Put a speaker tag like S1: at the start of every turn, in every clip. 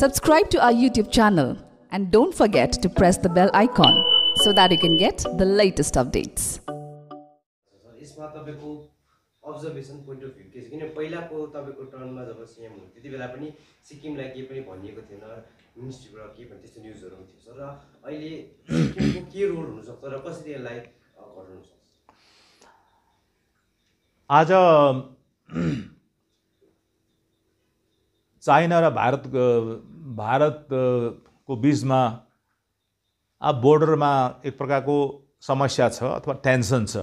S1: Subscribe to our YouTube channel and don't forget to press the bell icon so that you can get the latest updates. यसमा तपाईँको observation point of view के छ किन पहिलाको तपाईँको टर्नमा जब CM हुन्थ्यो त्यति बेला पनि सिक्किमलाई केही पनि भनिएको थिएन मिनिस्ट्रीबाट के भन्ने त्यस्तो न्युजहरू आउँथ्यो सर र अहिले सिक्किमको के रोल हुनसक्छ र कसरी यसलाई घटाउनु सक्छ आज चाइना र भारत भारतको बिचमा अब बोर्डरमा एक प्रकारको समस्या छ अथवा टेन्सन छ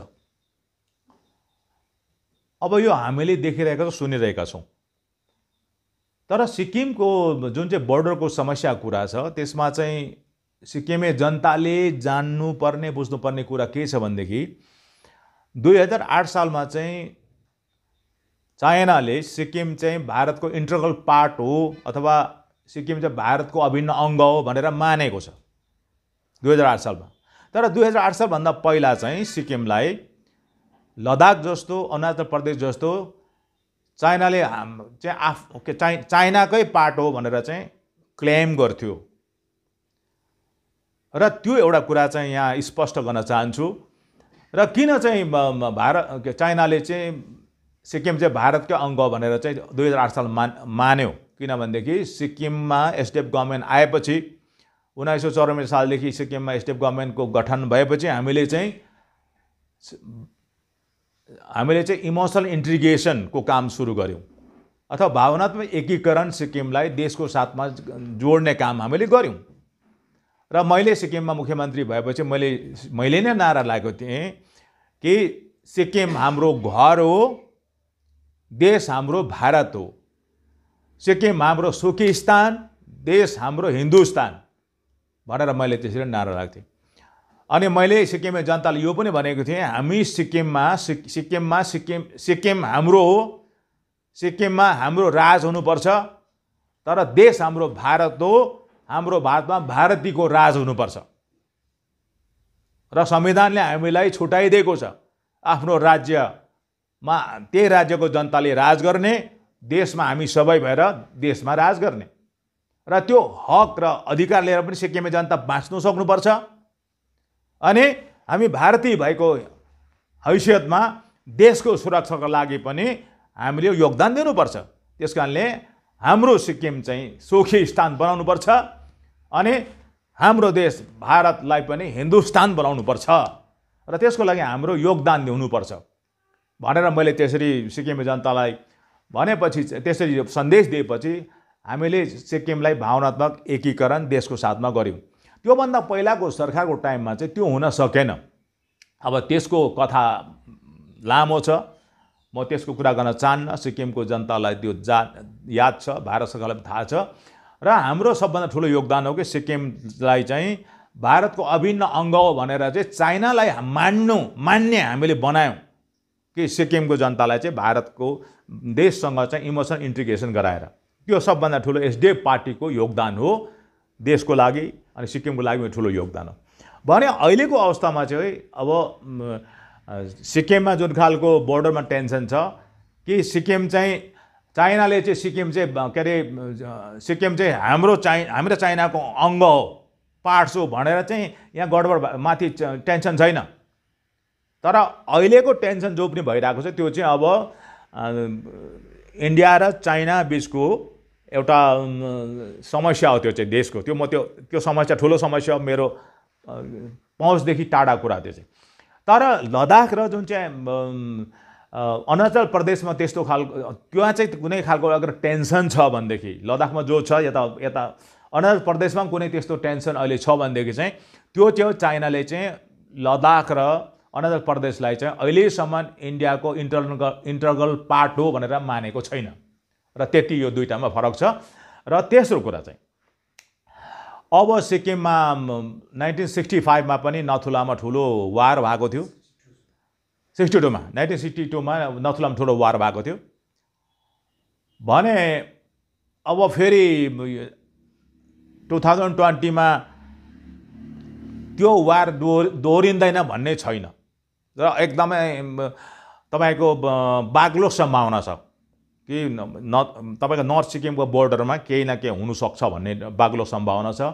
S1: अब यो हामीले देखिरहेका छौँ सुनिरहेका छौँ तर सिक्किमको जुन चाहिँ बोर्डरको समस्या कुरा छ त्यसमा चाहिँ सिक्किमे जनताले जान्नुपर्ने बुझ्नुपर्ने कुरा के छ भनेदेखि दुई हजार आठ सालमा चाहिँ चाइनाले सिक्किम चाहिँ भारतको इन्टरगल पार्ट हो अथवा सिक्किम चाहिँ भारतको अभिन्न अङ्ग हो भनेर मानेको छ दुई हजार आठ सालमा तर दुई हजार आठ सालभन्दा पहिला चाहिँ सिक्किमलाई लद्दाख जस्तो अरुणाचल प्रदेश जस्तो चाइनाले चाहिँ आफ चाइ चाइनाकै पार्ट हो भनेर चाहिँ क्लेम गर्थ्यो र त्यो एउटा कुरा चाहिँ यहाँ स्पष्ट गर्न चाहन्छु र किन चाहिँ भारत चाइनाले चाहिँ सिक्किम चाहिँ भारतकै अङ्ग भनेर चाहिँ दुई हजार आठ साल मान मान्यो किनभनेदेखि सिक्किममा एसडिएफ गभर्मेन्ट आएपछि उन्नाइस सौ चौरानब्बे सालदेखि सिक्किममा एसडिएफ गभर्मेन्टको गठन भएपछि हामीले चाहिँ हामीले चाहिँ इमोसनल इन्ट्रिगेसनको काम सुरु गऱ्यौँ अथवा भावनात्मक एकीकरण सिक्किमलाई देशको साथमा जोड्ने काम हामीले गऱ्यौँ र मैले सिक्किममा मुख्यमन्त्री भएपछि मैले मैले नै नारा लागेको थिएँ कि सिक्किम हाम्रो घर हो देश हाम्रो भारत हो सिक्किम हाम्रो सुखी स्थान देश हाम्रो हिन्दुस्तान भनेर मैले त्यसरी नारा राख्थेँ अनि मैले सिक्किमे जनताले यो पनि भनेको थिएँ हामी सिक्किममा सिक्किममा सिक्किम सिक्किम हाम्रो हो सिक्किममा हाम्रो राज हुनुपर्छ तर देश हाम्रो भारत हो हाम्रो भारतमा भारतीको राज हुनुपर्छ र संविधानले हामीलाई छुट्याइदिएको छ आफ्नो राज्य मा त्यही राज्यको जनताले राज गर्ने देशमा हामी सबै भएर देशमा राज गर्ने र त्यो हक र अधिकार लिएर पनि सिक्किमे जनता बाँच्नु सक्नुपर्छ अनि हामी भारतीय भएको हैसियतमा देशको सुरक्षाको लागि पनि हामीले योगदान दिनुपर्छ त्यस कारणले हाम्रो सिक्किम चाहिँ सुखी स्थान बनाउनुपर्छ अनि हाम्रो देश भारतलाई पनि हिन्दुस्तान बनाउनुपर्छ र त्यसको लागि हाम्रो योगदान दिनुपर्छ भनेर मैले त्यसरी सिक्किम जनतालाई भनेपछि त्यसरी सन्देश दिएपछि हामीले सिक्किमलाई भावनात्मक एकीकरण देशको साथमा गऱ्यौँ त्योभन्दा पहिलाको सरकारको टाइममा चाहिँ त्यो हुन सकेन अब त्यसको कथा लामो छ म त्यसको कुरा गर्न चाहन्न सिक्किमको जनतालाई त्यो जा याद छ भारत सरकारलाई थाहा छ र हाम्रो सबभन्दा ठुलो योगदान हो कि सिक्किमलाई चाहिँ भारतको अभिन्न अङ्ग हो भनेर चाहिँ चाइनालाई मान्नु मान्ने हामीले बनायौँ कि सिक्किमको जनतालाई चाहिँ भारतको देशसँग चाहिँ इमोसनल इन्ट्रिग्रेसन गराएर त्यो सबभन्दा ठुलो एसडिएफ पार्टीको योगदान हो देशको लागि अनि सिक्किमको लागि ठुलो योगदान हो भने अहिलेको अवस्थामा चाहिँ अब सिक्किममा जुन खालको बोर्डरमा टेन्सन छ कि सिक्किम चाहिँ चाइनाले चाहिँ सिक्किम चाहिँ के अरे सिक्किम चाहिँ हाम्रो चाइ हाम्रो चाइनाको अङ्ग हो पार्ट्स हो भनेर चाहिँ यहाँ गडबड माथि टेन्सन छैन तर अहिलेको टेन्सन जो पनि भइरहेको छ त्यो चाहिँ अब इन्डिया र चाइना बिचको एउटा समस्या हो त्यो चाहिँ देशको त्यो म त्यो त्यो समस्या ठुलो समस्या मेरो पहुँचदेखि टाढा कुरा त्यो चाहिँ तर लद्दाख र जुन चाहिँ अरुणाचल प्रदेशमा त्यस्तो खालको त्यहाँ चाहिँ कुनै खालको अगर टेन्सन छ भनेदेखि लद्दाखमा जो छ यता यता अरुणाचल प्रदेशमा कुनै त्यस्तो टेन्सन अहिले छ भनेदेखि चाहिँ त्यो चाहिँ चाइनाले चाहिँ लद्दाख र अरुणाचल प्रदेशलाई चाहिँ अहिलेसम्म इन्डियाको इन्टरनल इन्टरगल पार्ट हो भनेर मानेको छैन र त्यति यो दुइटामा फरक छ र तेस्रो कुरा चाहिँ अब सिक्किममा नाइन्टिन सिक्सटी फाइभमा पनि नथुलामा ठुलो वार भएको थियो सिक्सटी टूमा नाइन्टिन सिक्सटी टूमा नथुलामा ठुलो वार भएको थियो भने अब फेरि टु थाउजन्ड ट्वेन्टीमा त्यो वार दोहोरिँदैन भन्ने छैन र एकदमै तपाईँको बाग्लो सम्भावना छ कि न तपाईँको नर्थ सिक्किमको बोर्डरमा केही न केही हुनुसक्छ भन्ने बाग्लो सम्भावना छ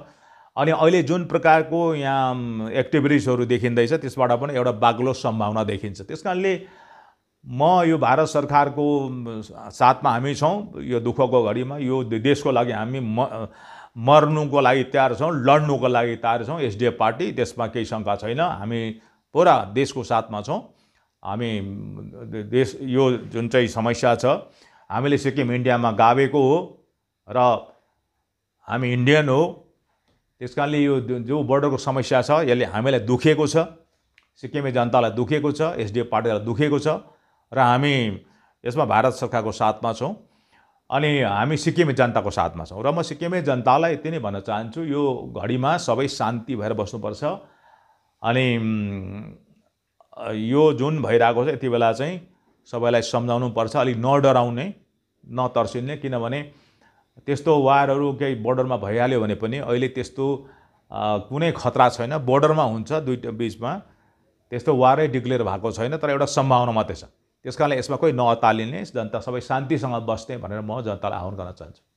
S1: अनि अहिले जुन प्रकारको यहाँ एक्टिभिटिजहरू देखिँदैछ त्यसबाट पनि एउटा बाग्लो सम्भावना देखिन्छ त्यस कारणले म यो भारत सरकारको साथमा हामी छौँ यो दुःखको घडीमा यो देशको लागि हामी म मर्नुको लागि तयार छौँ लड्नुको लागि तयार छौँ एसडिएफ पार्टी त्यसमा केही शङ्का छैन हामी पुरा देशको साथमा छौँ हामी देश यो जुन चाहिँ समस्या छ हामीले सिक्किम इन्डियामा गाभेको हो र हामी इन्डियन हो त्यस कारणले यो जो बोर्डरको समस्या छ यसले हामीलाई दुखेको छ सिक्किमे जनतालाई दुखेको छ एसडिएफ पार्टीलाई दुखेको छ र हामी यसमा भारत सरकारको साथमा छौँ अनि हामी सिक्किमे जनताको साथमा छौँ र म सिक्किमे जनतालाई यति नै भन्न चाहन्छु यो घडीमा सबै शान्ति भएर बस्नुपर्छ अनि यो जुन भइरहेको छ यति बेला चाहिँ सबैलाई सम्झाउनु पर्छ अलिक नडराउने नतर्सिने किनभने त्यस्तो वारहरू केही बोर्डरमा भइहाल्यो भने पनि अहिले त्यस्तो कुनै खतरा छैन बोर्डरमा हुन्छ दुई बिचमा त्यस्तो वारै डिक्लेयर भएको छैन तर एउटा सम्भावना मात्रै छ त्यस कारणले यसमा कोही नअतालिने जनता सबै शान्तिसँग बस्ने भनेर म जनतालाई आह्वान गर्न चाहन्छु